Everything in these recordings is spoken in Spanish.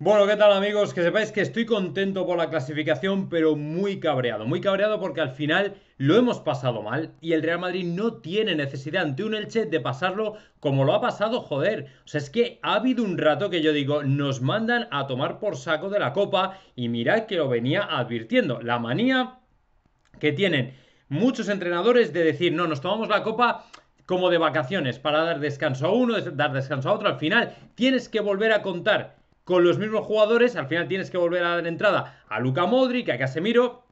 Bueno, ¿qué tal amigos? Que sepáis que estoy contento por la clasificación, pero muy cabreado. Muy cabreado porque al final lo hemos pasado mal y el Real Madrid no tiene necesidad ante un Elche de pasarlo como lo ha pasado, joder. O sea, es que ha habido un rato que yo digo, nos mandan a tomar por saco de la copa y mirad que lo venía advirtiendo. La manía que tienen muchos entrenadores de decir, no, nos tomamos la copa como de vacaciones, para dar descanso a uno, dar descanso a otro. Al final tienes que volver a contar con los mismos jugadores, al final tienes que volver a dar entrada a Luca Modric, a Casemiro,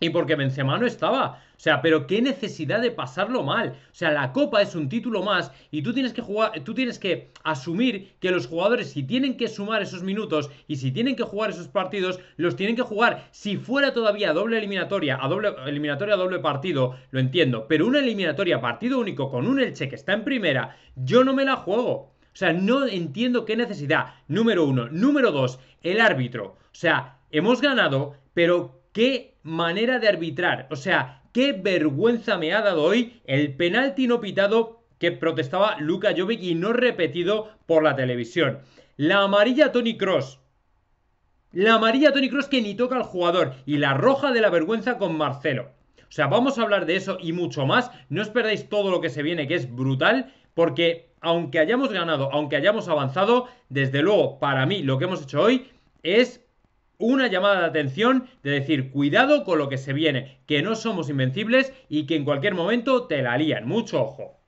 y porque Benzema no estaba. O sea, pero qué necesidad de pasarlo mal. O sea, la Copa es un título más y tú tienes que jugar, tú tienes que asumir que los jugadores si tienen que sumar esos minutos y si tienen que jugar esos partidos, los tienen que jugar. Si fuera todavía doble eliminatoria, a doble eliminatoria a doble partido, lo entiendo, pero una eliminatoria a partido único con un Elche que está en primera, yo no me la juego. O sea, no entiendo qué necesidad. Número uno. Número dos, el árbitro. O sea, hemos ganado, pero qué manera de arbitrar. O sea, qué vergüenza me ha dado hoy el penalti no pitado que protestaba Luka Jovic y no repetido por la televisión. La amarilla Tony Cross. La amarilla Tony Cross que ni toca al jugador. Y la roja de la vergüenza con Marcelo. O sea, vamos a hablar de eso y mucho más. No os perdáis todo lo que se viene, que es brutal, porque aunque hayamos ganado, aunque hayamos avanzado, desde luego, para mí, lo que hemos hecho hoy es una llamada de atención de decir, cuidado con lo que se viene, que no somos invencibles y que en cualquier momento te la lían. Mucho ojo.